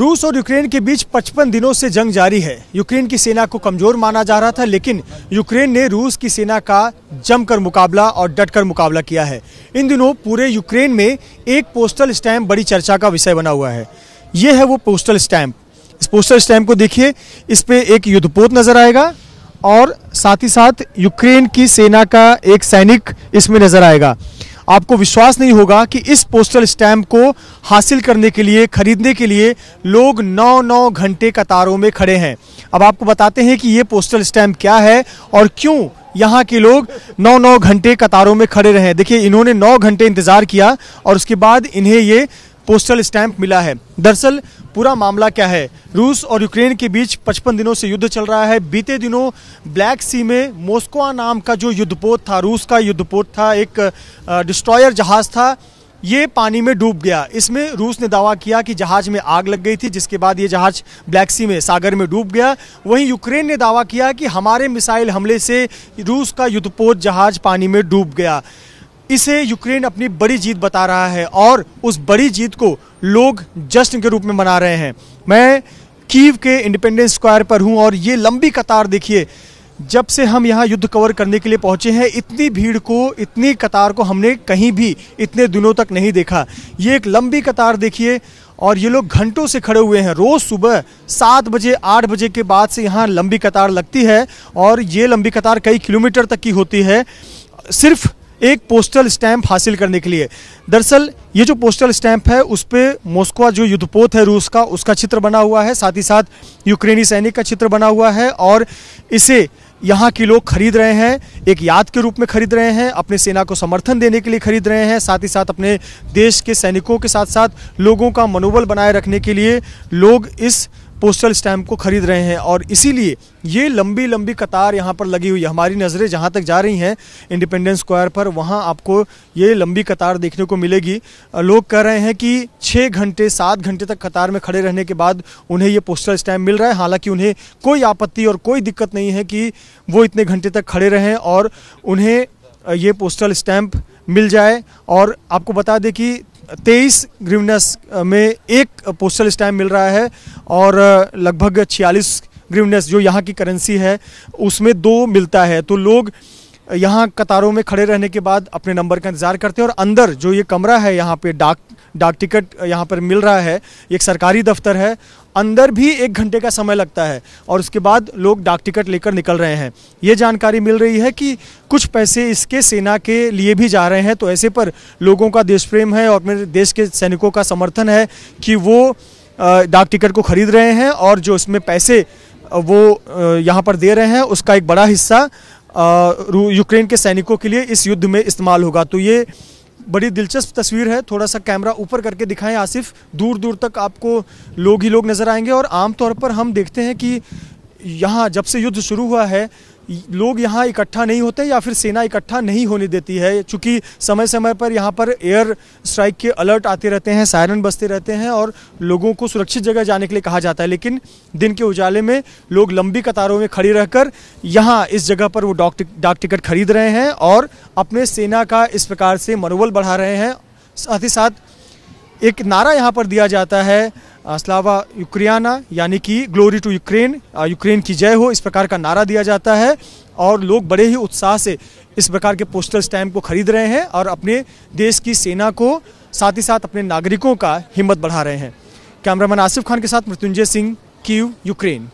रूस और यूक्रेन के बीच 55 दिनों से जंग जारी है यूक्रेन की सेना को कमजोर माना जा रहा था लेकिन यूक्रेन ने रूस की सेना का जमकर मुकाबला और डटकर मुकाबला किया है इन दिनों पूरे यूक्रेन में एक पोस्टल स्टैम्प बड़ी चर्चा का विषय बना हुआ है ये है वो पोस्टल स्टैम्प इस पोस्टल स्टैम्प को देखिए इस पर एक युद्धपोत नजर आएगा और साथ ही साथ यूक्रेन की सेना का एक सैनिक इसमें नजर आएगा आपको विश्वास नहीं होगा कि इस पोस्टल स्टैम्प को हासिल करने के लिए खरीदने के लिए लोग नौ नौ घंटे कतारों में खड़े हैं अब आपको बताते हैं कि ये पोस्टल स्टैम्प क्या है और क्यों यहाँ के लोग नौ नौ घंटे कतारों में खड़े रहे देखिए इन्होंने नौ घंटे इंतज़ार किया और उसके बाद इन्हें ये पोस्टल स्टैंप मिला है दरअसल पूरा मामला क्या है रूस और यूक्रेन के बीच 55 दिनों से युद्ध चल रहा है बीते दिनों ब्लैक सी में मोस्कोआ नाम का जो युद्धपोत था रूस का युद्धपोत था एक डिस्ट्रॉयर जहाज़ था ये पानी में डूब गया इसमें रूस ने दावा किया कि जहाज में आग लग गई थी जिसके बाद ये जहाज ब्लैक सी में सागर में डूब गया वहीं यूक्रेन ने दावा किया कि हमारे मिसाइल हमले से रूस का युद्धपोत जहाज पानी में डूब गया इसे यूक्रेन अपनी बड़ी जीत बता रहा है और उस बड़ी जीत को लोग जश्न के रूप में मना रहे हैं मैं कीव के इंडिपेंडेंस स्क्वायर पर हूं और ये लंबी कतार देखिए जब से हम यहाँ युद्ध कवर करने के लिए पहुँचे हैं इतनी भीड़ को इतनी कतार को हमने कहीं भी इतने दिनों तक नहीं देखा ये एक लंबी कतार देखिए और ये लोग घंटों से खड़े हुए हैं रोज़ सुबह सात बजे आठ बजे के बाद से यहाँ लंबी कतार लगती है और ये लंबी कतार कई किलोमीटर तक की होती है सिर्फ एक पोस्टल स्टैंप हासिल करने के लिए दरअसल ये जो पोस्टल स्टैंप है उस पर मोस्को जो युद्धपोत है रूस का उसका चित्र बना हुआ है साथ ही साथ यूक्रेनी सैनिक का चित्र बना हुआ है और इसे यहाँ के लोग खरीद रहे हैं एक याद के रूप में खरीद रहे हैं अपने सेना को समर्थन देने के लिए खरीद रहे हैं साथ ही साथ अपने देश के सैनिकों के साथ साथ लोगों का मनोबल बनाए रखने के लिए लोग इस पोस्टल स्टैम्प को खरीद रहे हैं और इसीलिए ये लंबी लंबी कतार यहाँ पर लगी हुई है हमारी नज़रें जहाँ तक जा रही हैं इंडिपेंडेंस स्क्वायर पर वहाँ आपको ये लंबी कतार देखने को मिलेगी लोग कह रहे हैं कि छः घंटे सात घंटे तक कतार में खड़े रहने के बाद उन्हें ये पोस्टल स्टैम्प मिल रहा है हालांकि उन्हें कोई आपत्ति और कोई दिक्कत नहीं है कि वो इतने घंटे तक खड़े रहें और उन्हें ये पोस्टल स्टैम्प मिल जाए और आपको बता दें कि तेईस ग्रीवनेस में एक पोस्टल स्टैम्प मिल रहा है और लगभग छियालीस ग्रीवनेस जो यहाँ की करेंसी है उसमें दो मिलता है तो लोग यहाँ कतारों में खड़े रहने के बाद अपने नंबर का इंतज़ार करते हैं और अंदर जो ये कमरा है यहाँ पे डाक डाक टिकट यहाँ पर मिल रहा है एक सरकारी दफ्तर है अंदर भी एक घंटे का समय लगता है और उसके बाद लोग डाक टिकट लेकर निकल रहे हैं ये जानकारी मिल रही है कि कुछ पैसे इसके सेना के लिए भी जा रहे हैं तो ऐसे पर लोगों का देश प्रेम है और मेरे देश के सैनिकों का समर्थन है कि वो डाक टिकट को खरीद रहे हैं और जो इसमें पैसे वो यहाँ पर दे रहे हैं उसका एक बड़ा हिस्सा यूक्रेन के सैनिकों के लिए इस युद्ध में इस्तेमाल होगा तो ये बड़ी दिलचस्प तस्वीर है थोड़ा सा कैमरा ऊपर करके दिखाएं आसिफ दूर दूर तक आपको लोग ही लोग नज़र आएंगे और आमतौर पर हम देखते हैं कि यहाँ जब से युद्ध शुरू हुआ है लोग यहाँ इकट्ठा नहीं होते या फिर सेना इकट्ठा नहीं होने देती है चूँकि समय समय पर यहाँ पर एयर स्ट्राइक के अलर्ट आते रहते हैं सायरन बजते रहते हैं और लोगों को सुरक्षित जगह जाने के लिए कहा जाता है लेकिन दिन के उजाले में लोग लंबी कतारों में खड़ी रहकर यहाँ इस जगह पर वो डाक डाक टिकट खरीद रहे हैं और अपने सेना का इस प्रकार से मनोबल बढ़ा रहे हैं साथ ही साथ एक नारा यहाँ पर दिया जाता है स्लावा यूक्रियाना यानी कि ग्लोरी टू यूक्रेन यूक्रेन की जय हो इस प्रकार का नारा दिया जाता है और लोग बड़े ही उत्साह से इस प्रकार के पोस्टर स्टैम्प को खरीद रहे हैं और अपने देश की सेना को साथ ही साथ अपने नागरिकों का हिम्मत बढ़ा रहे हैं कैमरामैन आसिफ खान के साथ मृत्युंजय सिंह की यूक्रेन